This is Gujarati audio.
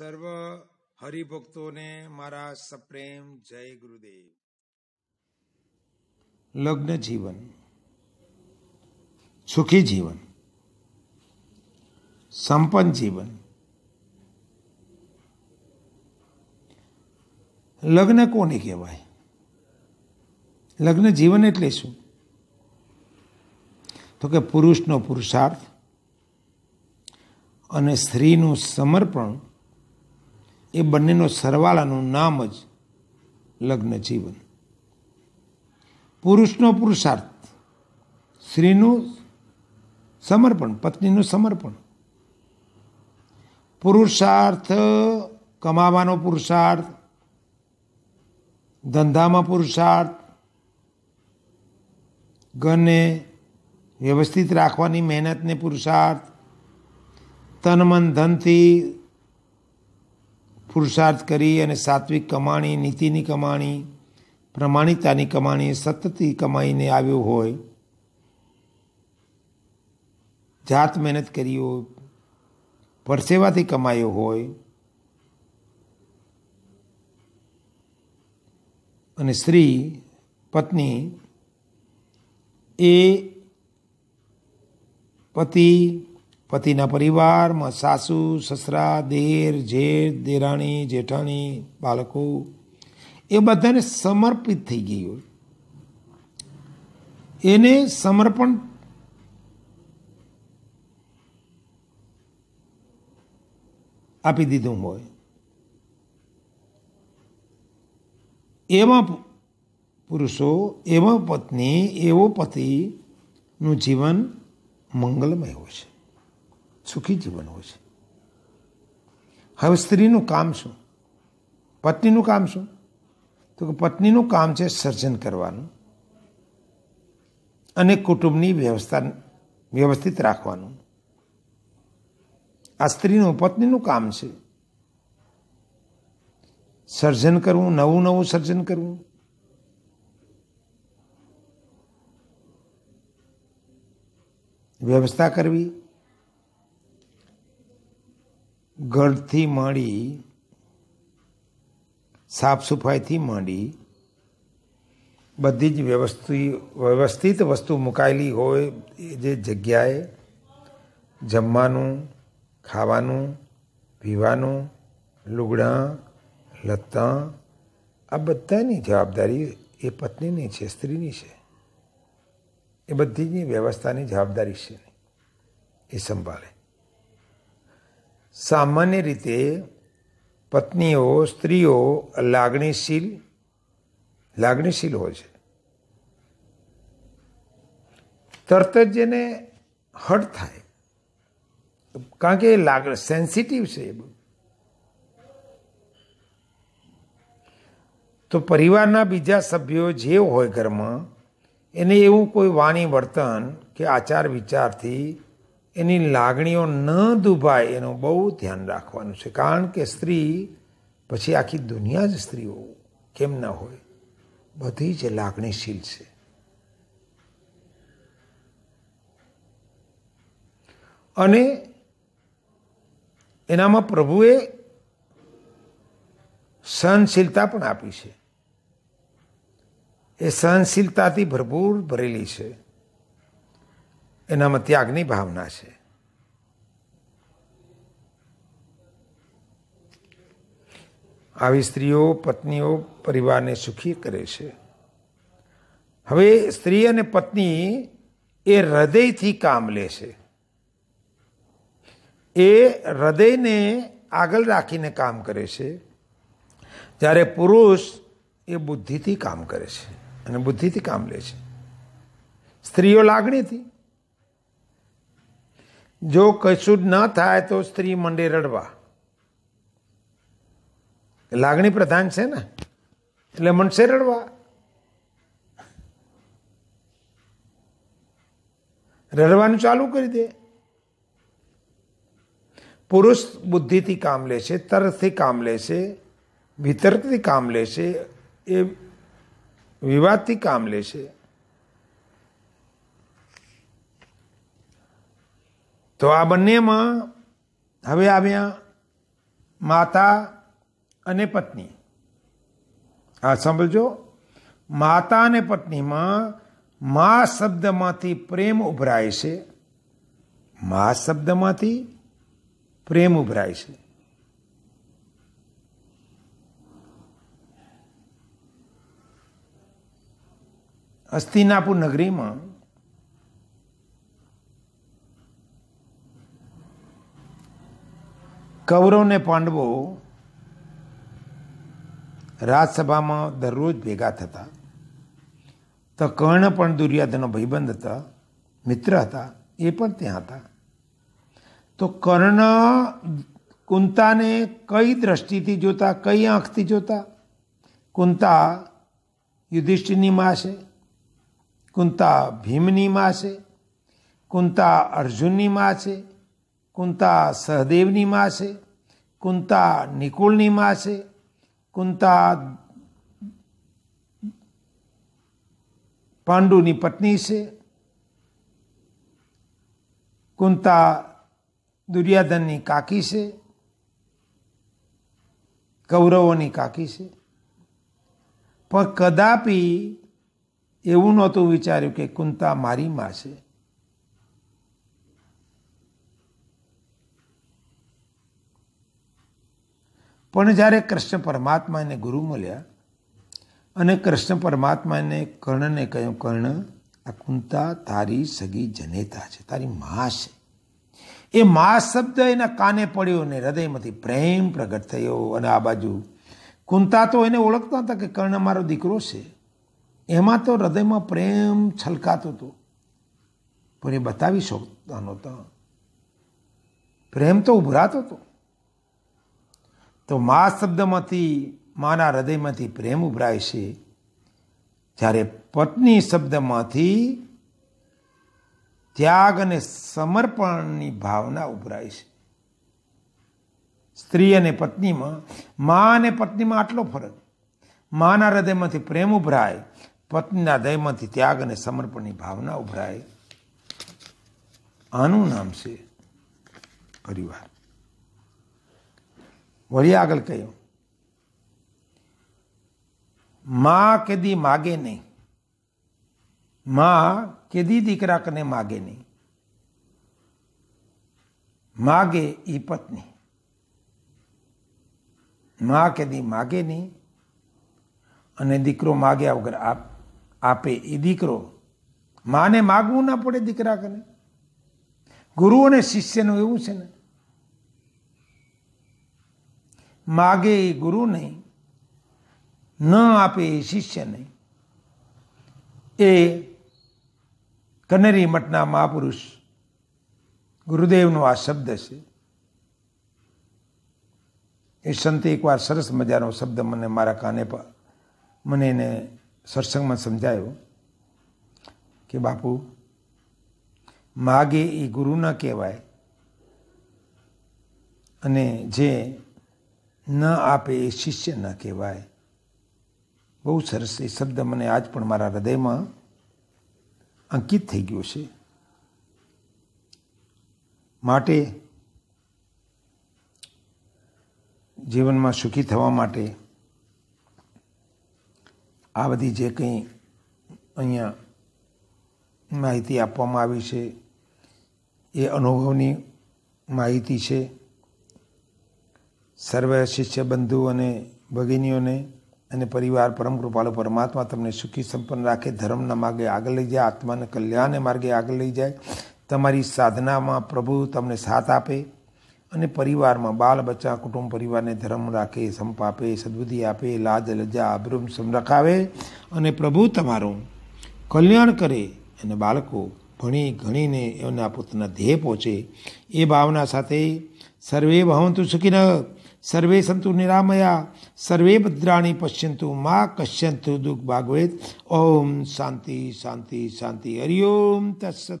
સર્વ હરિભક્તોને મારા સપ્રેમ જય ગુરુદેવ લગ્ન જીવન સુખી જીવન સંપન્ન જીવન લગ્ન કોને કહેવાય લગ્ન જીવન એટલે શું તો કે પુરુષનો પુરુષાર્થ અને સ્ત્રીનું સમર્પણ એ બંનેનો સરવાળાનું નામ જ લગ્ન જીવન પુરુષનો પુરુષાર્થ સ્ત્રીનું સમર્પણ પત્નીનું સમર્પણ પુરુષાર્થ કમાવાનો પુરુષાર્થ ધંધામાં પુરુષાર્થ ઘરને વ્યવસ્થિત રાખવાની મહેનતને પુરુષાર્થ તન મન ધનથી પુરુષાર્થ કરી અને સાત્વિક કમાણી નીતિની કમાણી પ્રમાણિકતાની કમાણી સતતથી કમાઈને આવ્યો હોય જાત મહેનત કરી હોય પરસેવાથી કમાયો હોય અને સ્ત્રી પત્ની એ પતિ પતિના પરિવારમાં સાસુ સસરા દેર જેઠ દેરાણી જેઠાણી બાળકો એ બધાને સમર્પિત થઈ ગયું હોય એને સમર્પણ આપી દીધું હોય એવા પુરુષો એવા પત્ની એવો પતિનું જીવન મંગલમય હોય છે સુખી જીવન હોય છે હવે સ્ત્રીનું કામ શું પત્નીનું કામ શું તો કે પત્નીનું કામ છે સર્જન કરવાનું અને કુટુંબની વ્યવસ્થા વ્યવસ્થિત રાખવાનું આ સ્ત્રીનું પત્નીનું કામ છે સર્જન કરવું નવું નવું સર્જન કરવું વ્યવસ્થા કરવી ઘરથી માંડી સાફ સફાઈથી માંડી બધી જ વ્યવસ્થિત વ્યવસ્થિત વસ્તુ મુકાયેલી હોય એ જે જગ્યાએ જમવાનું ખાવાનું પીવાનું લુગડાં લતાં આ બધાની જવાબદારી એ પત્નીની છે સ્ત્રીની છે એ બધી બધીની વ્યવસ્થાની જવાબદારી છે એ સંભાળે સામાન્ય રીતે પત્નીઓ સ્ત્રીઓ લાગણીશીલ લાગણીશીલ હોય છે તરત જ એને હર્ટ થાય કારણ કે લાગ સેન્સિટિવ છે એ તો પરિવારના બીજા સભ્યો જે હોય ઘરમાં એને એવું કોઈ વાણી વર્તન કે આચાર વિચારથી એની લાગણીઓ ન દુભાય એનું બહુ ધ્યાન રાખવાનું છે કારણ કે સ્ત્રી પછી આખી દુનિયા જ સ્ત્રીઓ કેમ ન હોય બધી જ લાગણીશીલ છે અને એનામાં પ્રભુએ સહનશીલતા પણ આપી છે એ સહનશીલતાથી ભરપૂર ભરેલી છે એનામાં ત્યાગની ભાવના છે આવી સ્ત્રીઓ પત્નીઓ પરિવારને સુખી કરે છે હવે સ્ત્રી અને પત્ની એ હૃદયથી કામ લે છે એ હૃદયને આગળ રાખીને કામ કરે છે જ્યારે પુરુષ એ બુદ્ધિથી કામ કરે છે અને બુદ્ધિથી કામ લે છે સ્ત્રીઓ લાગણીથી જો કશું જ ન થાય તો સ્ત્રી મંડે રડવા લાગણી પ્રધાન છે ને એટલે મંડશે રડવા રડવાનું ચાલુ કરી દે પુરુષ બુદ્ધિથી કામ લેશે છે કામ લેશે ભીતરથી કામ લેશે એ વિવાદથી કામ લેશે તો આ બંનેમાં હવે આવ્યા માતા અને પત્ની આ સાંભળજો માતા અને પત્નીમાં મા શબ્દમાંથી પ્રેમ ઉભરાય છે મા શબ્દમાંથી પ્રેમ ઉભરાય છે હસ્તિનાપુર નગરીમાં કૌરવને પાંડવો રાજસભામાં દરરોજ ભેગા થતા તો કર્ણ પણ દુર્યાધનો ભાઈબંધ હતા મિત્ર હતા એ પણ ત્યાં હતા તો કર્ણ કુંતાને કઈ દ્રષ્ટિથી જોતા કઈ આંખથી જોતા કુંતા યુધિષ્ઠિરની માં છે કુંતા ભીમની માં છે કુંતા અર્જુનની માં છે કુંતા સહદેવની માં છે કુંતા નિકુળની માં છે કુંતા પાંડુની પત્ની છે કુંતા દુર્યાધનની કાકી છે કૌરવોની કાકી છે પણ કદાપી એવું નહોતું વિચાર્યું કે કુંતા મારી માં છે પણ જ્યારે કૃષ્ણ પરમાત્માને ગુરુ મળ્યા અને કૃષ્ણ પરમાત્માને કર્ણને કહ્યું કર્ણ આ કુંતા તારી સગી જનેતા છે તારી મા છે એ મા શબ્દ એના કાને પડ્યો અને હૃદયમાંથી પ્રેમ પ્રગટ થયો અને આ બાજુ કુંતા તો એને ઓળખતા હતા કે કર્ણ મારો દીકરો છે એમાં તો હૃદયમાં પ્રેમ છલકાતો હતો પણ એ બતાવી શકતા નહોતા પ્રેમ તો ઉભરાતો હતો તો મા શબ્દમાંથી માના હૃદયમાંથી પ્રેમ ઉભરાય છે જ્યારે પત્ની શબ્દમાંથી ત્યાગ અને સમર્પણની ભાવના ઉભરાય છે સ્ત્રી અને પત્નીમાં મા અને પત્નીમાં આટલો ફરક માના હૃદયમાંથી પ્રેમ ઉભરાય પત્નીના હૃદયમાંથી ત્યાગ અને સમર્પણની ભાવના ઉભરાય આનું નામ છે પરિવાર વળી આગળ કહ્યું માં કેદી માગે નહીં માં કેદી દીકરા કને માગે નહીં માગે એ પત્ની માં કેદી માગે નહીં અને દીકરો માગ્યા વગર આપે એ દીકરો માને માગવું ના પડે દીકરા કને ગુરુ અને શિષ્યનું એવું છે ને માગે એ ગુરુ નહીં ન આપે એ શિષ્ય નહીં એ કનેરી મઠના મહાપુરુષ ગુરુદેવનો આ શબ્દ છે એ સંતે એકવાર સરસ મજાનો શબ્દ મને મારા કાને પર મને એને સત્સંગમાં સમજાયો કે બાપુ માગે એ ગુરુ ન કહેવાય અને જે ન આપે એ શિષ્ય ન કહેવાય બહુ સરસ એ શબ્દ મને આજ પણ મારા હૃદયમાં અંકિત થઈ ગયો છે માટે જીવનમાં સુખી થવા માટે આ બધી જે કંઈ અહીંયા માહિતી આપવામાં આવી છે એ અનુભવની માહિતી છે સર્વે શિષ્ય બંધુ અને ભગિનીઓને અને પરિવાર પરમ કૃપાળુ પરમાત્મા તમને સુખી સંપન્ન રાખે ધર્મના માર્ગે આગળ લઈ જાય આત્માને કલ્યાણને માર્ગે આગળ લઈ જાય તમારી સાધનામાં પ્રભુ તમને સાથ આપે અને પરિવારમાં બાલ બચ્ચા કુટુંબ પરિવારને ધર્મ રાખે સંપ આપે સદબુદ્ધિ આપે લાજ લજ્જા અભ્રુમ સંરખાવે અને પ્રભુ તમારું કલ્યાણ કરે અને બાળકો ભણી ગણીને એમના પોતાના ધ્યેય પહોંચે એ ભાવના સાથે સર્વે ભવંતુ સુખીના સર્વે સંતુ નિરામયા સર્વે ભદ્રાણી પશ્યંતુ મા કશ્યંતુ દુઃખ ભાગવેત ઓમ શાંતિ શાંતિ શાંતિ હરિઓમ તત્સત